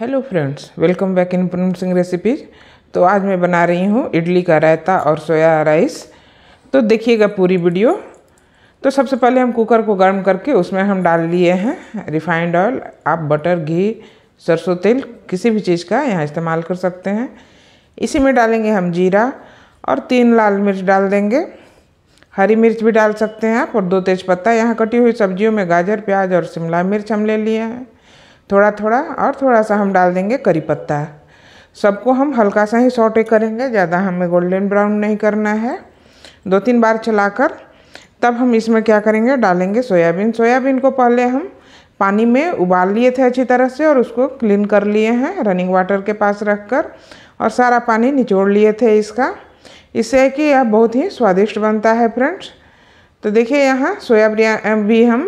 hello friends welcome back in Poonam Singh recipes तो आज मैं बना रही हूँ इडली का रायता और सोया राइस तो देखिएगा पूरी वीडियो तो सबसे पहले हम कुकर को गर्म करके उसमें हम डाल लिए हैं रिफाइंड ऑयल आप बटर घी सरसों तेल किसी भी चीज़ का यहाँ इस्तेमाल कर सकते हैं इसी में डालेंगे हम जीरा और तीन लाल मिर्च डाल देंगे हरी मिर्च भी डाल सकते हैं आप और दो तेज़पत्ता यहाँ कटी हुई सब्जियों में गाजर प्याज और शिमला मिर्च हम ले लिए हैं थोड़ा थोड़ा और थोड़ा सा हम डाल देंगे करी पत्ता सबको हम हल्का सा ही सॉटे करेंगे ज़्यादा हमें गोल्डन ब्राउन नहीं करना है दो तीन बार चलाकर तब हम इसमें क्या करेंगे डालेंगे सोयाबीन सोयाबीन को पहले हम पानी में उबाल लिए थे अच्छी तरह से और उसको क्लीन कर लिए हैं रनिंग वाटर के पास रख कर और सारा पानी निचोड़ लिए थे इसका इससे है कि यह बहुत ही स्वादिष्ट बनता है फ्रेंड्स तो देखिए यहाँ सोया भी हम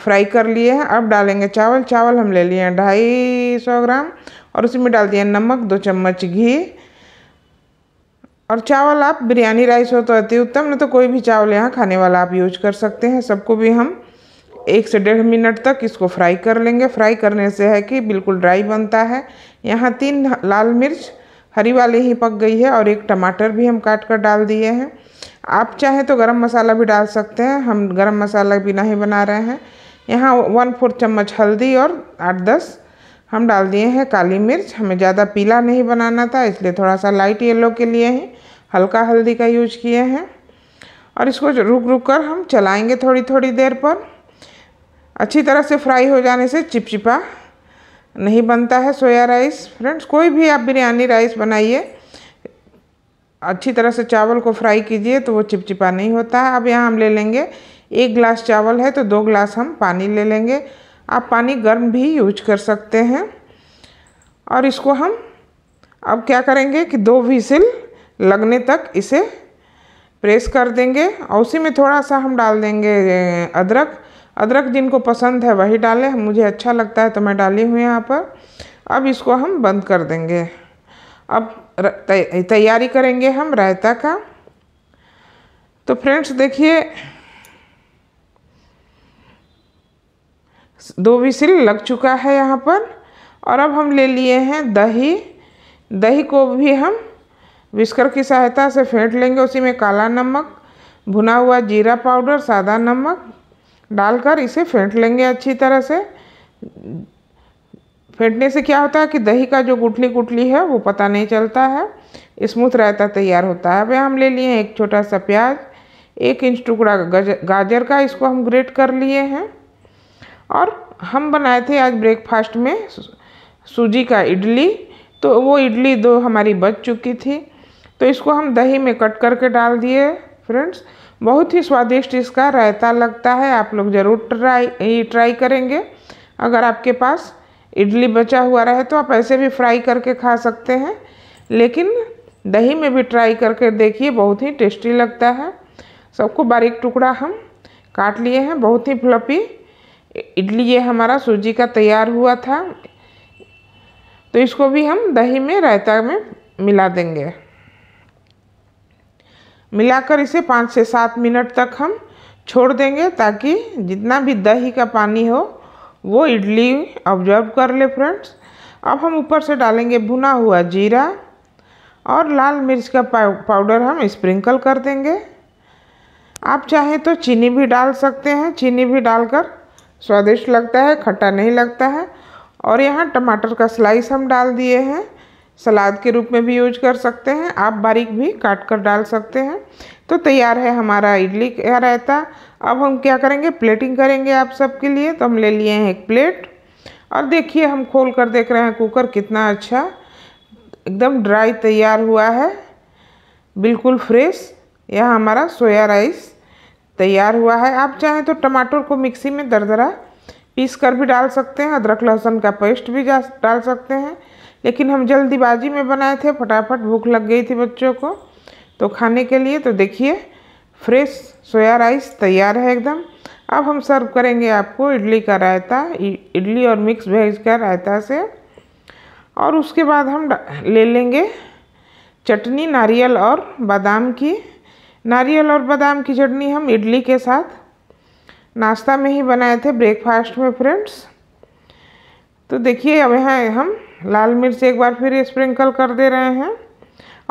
फ्राई कर लिए हैं अब डालेंगे चावल चावल हम ले लिए हैं ढाई सौ ग्राम और उसी में डाल दिए नमक दो चम्मच घी और चावल आप बिरयानी राइस हो तो अति उत्तम न तो कोई भी चावल यहाँ खाने वाला आप यूज कर सकते हैं सबको भी हम एक से डेढ़ मिनट तक इसको फ्राई कर लेंगे फ्राई करने से है कि बिल्कुल ड्राई बनता है यहाँ तीन लाल मिर्च हरी वाली ही पक गई है और एक टमाटर भी हम काट कर डाल दिए हैं आप चाहें तो गरम मसाला भी डाल सकते हैं हम गरम मसाला भी नहीं बना रहे हैं यहाँ वन फोर्थ चम्मच हल्दी और आठ दस हम डाल दिए हैं काली मिर्च हमें ज़्यादा पीला नहीं बनाना था इसलिए थोड़ा सा लाइट येलो के लिए ही हल्का हल्दी का यूज किए हैं और इसको रुक रुक कर हम चलाएंगे थोड़ी थोड़ी देर पर अच्छी तरह से फ्राई हो जाने से चिपचिपा नहीं बनता है सोया राइस फ्रेंड्स कोई भी आप बिरयानी राइस बनाइए अच्छी तरह से चावल को फ्राई कीजिए तो वो चिपचिपा नहीं होता है अब यहाँ हम ले लेंगे एक गिलास चावल है तो दो गिलास हम पानी ले लेंगे आप पानी गर्म भी यूज कर सकते हैं और इसको हम अब क्या करेंगे कि दो विसिल लगने तक इसे प्रेस कर देंगे और उसी में थोड़ा सा हम डाल देंगे अदरक अदरक जिनको पसंद है वही डालें मुझे अच्छा लगता है तो मैं डाली हूँ यहाँ पर अब इसको हम बंद कर देंगे अब तैयारी करेंगे हम रायता का तो फ्रेंड्स देखिए दो विसिल लग चुका है यहाँ पर और अब हम ले लिए हैं दही दही को भी हम विस्कर की सहायता से फेंट लेंगे उसी में काला नमक भुना हुआ जीरा पाउडर सादा नमक डालकर इसे फेंट लेंगे अच्छी तरह से फेंटने से क्या होता है कि दही का जो गुठली गुटली है वो पता नहीं चलता है स्मूथ रायता तैयार होता है अब हम ले लिए एक छोटा सा प्याज एक इंच टुकड़ा गाजर का इसको हम ग्रेट कर लिए हैं और हम बनाए थे आज ब्रेकफास्ट में सूजी का इडली तो वो इडली दो हमारी बच चुकी थी तो इसको हम दही में कट करके डाल दिए फ्रेंड्स बहुत ही स्वादिष्ट इसका रायता लगता है आप लोग ज़रूर ट्राई ट्राई करेंगे अगर आपके पास इडली बचा हुआ रहे तो आप ऐसे भी फ्राई करके खा सकते हैं लेकिन दही में भी ट्राई करके देखिए बहुत ही टेस्टी लगता है सबको बारीक टुकड़ा हम काट लिए हैं बहुत ही फ्लपी इडली ये हमारा सूजी का तैयार हुआ था तो इसको भी हम दही में रायता में मिला देंगे मिलाकर इसे पाँच से सात मिनट तक हम छोड़ देंगे ताकि जितना भी दही का पानी हो वो इडली ऑब्जर्व कर ले फ्रेंड्स अब हम ऊपर से डालेंगे भुना हुआ जीरा और लाल मिर्च का पाउडर हम स्प्रिंकल कर देंगे आप चाहें तो चीनी भी डाल सकते हैं चीनी भी डालकर स्वादिष्ट लगता है खट्टा नहीं लगता है और यहाँ टमाटर का स्लाइस हम डाल दिए हैं सलाद के रूप में भी यूज कर सकते हैं आप बारीक भी काट कर डाल सकते हैं तो तैयार है हमारा इडली क्या रहता अब हम क्या करेंगे प्लेटिंग करेंगे आप सबके लिए तो हम ले लिए हैं एक प्लेट और देखिए हम खोल कर देख रहे हैं कुकर कितना अच्छा एकदम ड्राई तैयार हुआ है बिल्कुल फ्रेश यह हमारा सोया राइस तैयार हुआ है आप चाहें तो टमाटर को मिक्सी में दरदरा पीस कर भी डाल सकते हैं अदरक लहसुन का पेस्ट भी डाल सकते हैं लेकिन हम जल्दीबाजी में बनाए थे फटाफट भूख लग गई थी बच्चों को तो खाने के लिए तो देखिए फ्रेश सोया राइस तैयार है एकदम अब हम सर्व करेंगे आपको इडली का रायता इडली और मिक्स वेज का रायता से और उसके बाद हम ले लेंगे चटनी नारियल और बादाम की नारियल और बादाम की चटनी हम इडली के साथ नाश्ता में ही बनाए थे ब्रेकफास्ट में फ्रेंड्स तो देखिए अब यहाँ हम लाल मिर्च एक बार फिर स्प्रिंकल कर दे रहे हैं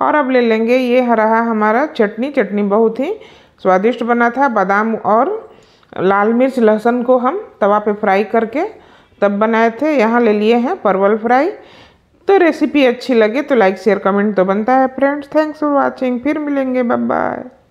और अब ले लेंगे ये हरा है हमारा चटनी चटनी बहुत ही स्वादिष्ट बना था बादाम और लाल मिर्च लहसुन को हम तवा पे फ्राई करके तब बनाए थे यहाँ ले लिए हैं परवल फ्राई तो रेसिपी अच्छी लगे तो लाइक शेयर कमेंट तो बनता है फ्रेंड्स थैंक्स फॉर वॉचिंग फिर मिलेंगे बाय